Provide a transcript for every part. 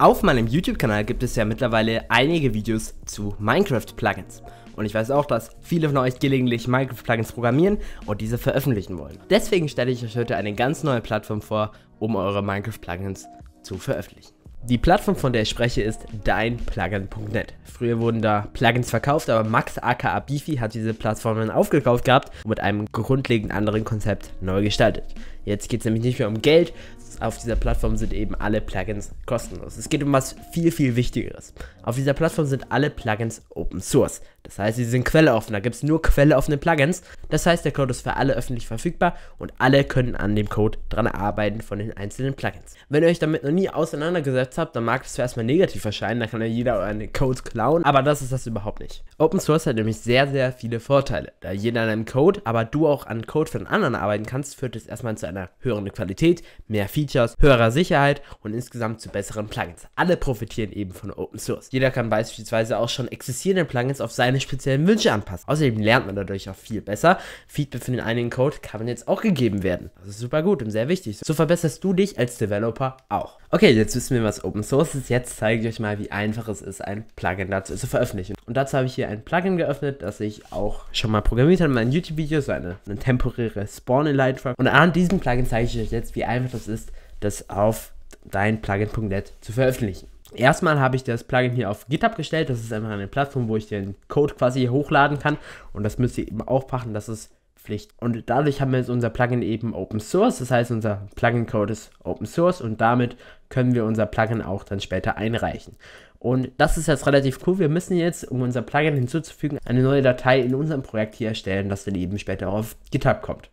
Auf meinem YouTube-Kanal gibt es ja mittlerweile einige Videos zu Minecraft-Plugins. Und ich weiß auch, dass viele von euch gelegentlich Minecraft-Plugins programmieren und diese veröffentlichen wollen. Deswegen stelle ich euch heute eine ganz neue Plattform vor, um eure Minecraft-Plugins zu veröffentlichen. Die Plattform, von der ich spreche, ist deinplugin.net. Früher wurden da Plugins verkauft, aber Max aka Beefy hat diese Plattformen aufgekauft gehabt und mit einem grundlegend anderen Konzept neu gestaltet. Jetzt geht es nämlich nicht mehr um Geld. Auf dieser Plattform sind eben alle Plugins kostenlos. Es geht um was viel, viel Wichtigeres. Auf dieser Plattform sind alle Plugins Open Source. Das heißt, sie sind quelleoffen. Da gibt es nur quelleoffene Plugins. Das heißt, der Code ist für alle öffentlich verfügbar und alle können an dem Code dran arbeiten von den einzelnen Plugins. Wenn ihr euch damit noch nie auseinandergesetzt habt, dann mag es das erstmal negativ erscheinen. Da kann ja jeder euren Code klauen. Aber das ist das überhaupt nicht. Open Source hat nämlich sehr, sehr viele Vorteile. Da jeder an einem Code, aber du auch an Code von anderen arbeiten kannst, führt es erstmal zu einer einer höheren Qualität, mehr Features, höherer Sicherheit und insgesamt zu besseren Plugins. Alle profitieren eben von Open Source. Jeder kann beispielsweise auch schon existierende Plugins auf seine speziellen Wünsche anpassen. Außerdem lernt man dadurch auch viel besser. Feedback für den einigen Code kann jetzt auch gegeben werden. Das ist super gut und sehr wichtig. So verbesserst du dich als Developer auch. Okay, jetzt wissen wir, was Open Source ist. Jetzt zeige ich euch mal, wie einfach es ist, ein Plugin dazu zu veröffentlichen. Und dazu habe ich hier ein Plugin geöffnet, das ich auch schon mal programmiert habe in meinen YouTube-Videos, so eine, eine temporäre Spawn in Lightroom. Und an diesem Plugin Plugin zeige ich euch jetzt, wie einfach das ist, das auf dein Plugin.net zu veröffentlichen. Erstmal habe ich das Plugin hier auf GitHub gestellt. Das ist einfach eine Plattform, wo ich den Code quasi hochladen kann. Und das müsst ihr eben aufpassen, das ist Pflicht. Und dadurch haben wir jetzt unser Plugin eben Open Source. Das heißt, unser Plugin-Code ist Open Source und damit können wir unser Plugin auch dann später einreichen. Und das ist jetzt relativ cool. Wir müssen jetzt, um unser Plugin hinzuzufügen, eine neue Datei in unserem Projekt hier erstellen, das dann eben später auf GitHub kommt.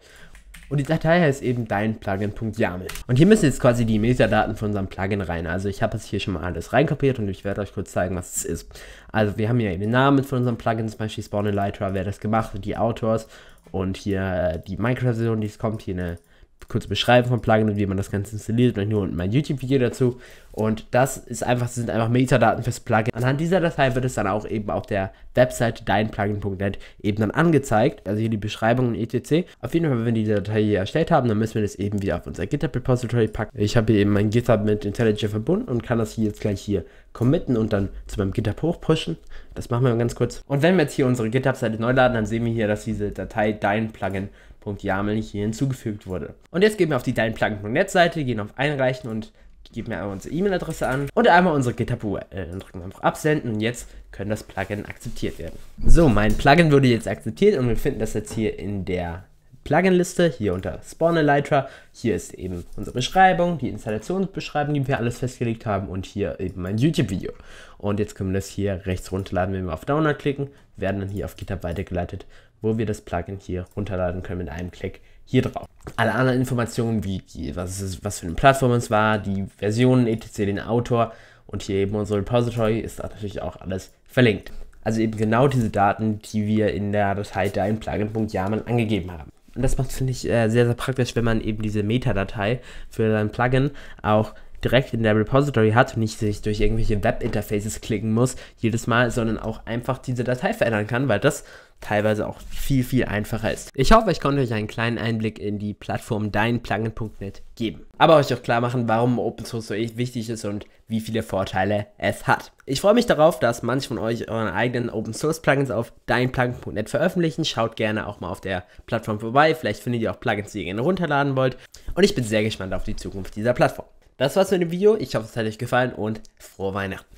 Und die Datei heißt eben deinplugin.yaml. Und hier müssen jetzt quasi die Metadaten von unserem Plugin rein. Also ich habe es hier schon mal alles reinkopiert und ich werde euch kurz zeigen, was es ist. Also wir haben hier den Namen von unserem Plugin, zum Beispiel Spawn Elytra, wer das gemacht hat, die Autors und hier äh, die Minecraft-Version, die es kommt, hier eine kurze Beschreibung vom Plugin und wie man das Ganze installiert und dann hier unten mein YouTube-Video dazu. Und das ist einfach, das sind einfach Metadaten fürs Plugin. Anhand dieser Datei wird es dann auch eben auf der Webseite deinplugin.net eben dann angezeigt. Also hier die Beschreibung und etc. Auf jeden Fall, wenn wir diese Datei hier erstellt haben, dann müssen wir das eben wieder auf unser GitHub-Repository packen. Ich habe hier eben mein GitHub mit IntelliJ verbunden und kann das hier jetzt gleich hier committen und dann zu meinem GitHub hochpushen. Das machen wir mal ganz kurz. Und wenn wir jetzt hier unsere GitHub-Seite neu laden, dann sehen wir hier, dass diese Datei dein hier hinzugefügt wurde. Und jetzt gehen wir auf die deinpluginnet seite gehen auf Einreichen und geben wir einmal unsere E-Mail-Adresse an und einmal unsere GitHub-URL und drücken einfach absenden und jetzt können das Plugin akzeptiert werden. So, mein Plugin wurde jetzt akzeptiert und wir finden das jetzt hier in der Plugin-Liste, hier unter Spawn Elytra, hier ist eben unsere Beschreibung, die Installationsbeschreibung, die wir alles festgelegt haben und hier eben mein YouTube-Video. Und jetzt können wir das hier rechts runterladen, wenn wir auf Download klicken, werden dann hier auf GitHub weitergeleitet, wo wir das Plugin hier runterladen können mit einem Klick hier drauf. Alle anderen Informationen, wie die, was, ist, was für eine Plattform es war, die Versionen, etc., den Autor und hier eben unser Repository ist natürlich auch alles verlinkt. Also eben genau diese Daten, die wir in der Datei dein Plugin.yaml angegeben haben. Und das macht, finde ich, äh, sehr, sehr praktisch, wenn man eben diese Metadatei für sein Plugin auch direkt in der Repository hat und nicht sich durch irgendwelche Web-Interfaces klicken muss jedes Mal, sondern auch einfach diese Datei verändern kann, weil das teilweise auch viel, viel einfacher ist. Ich hoffe, ich konnte euch einen kleinen Einblick in die Plattform deinplugin.net geben. Aber euch auch klar machen, warum Open Source so e- wichtig ist und wie viele Vorteile es hat. Ich freue mich darauf, dass manche von euch euren eigenen Open Source Plugins auf deinplugin.net veröffentlichen. Schaut gerne auch mal auf der Plattform vorbei. Vielleicht findet ihr auch Plugins, die ihr gerne runterladen wollt. Und ich bin sehr gespannt auf die Zukunft dieser Plattform. Das war's mit dem Video. Ich hoffe, es hat euch gefallen und frohe Weihnachten.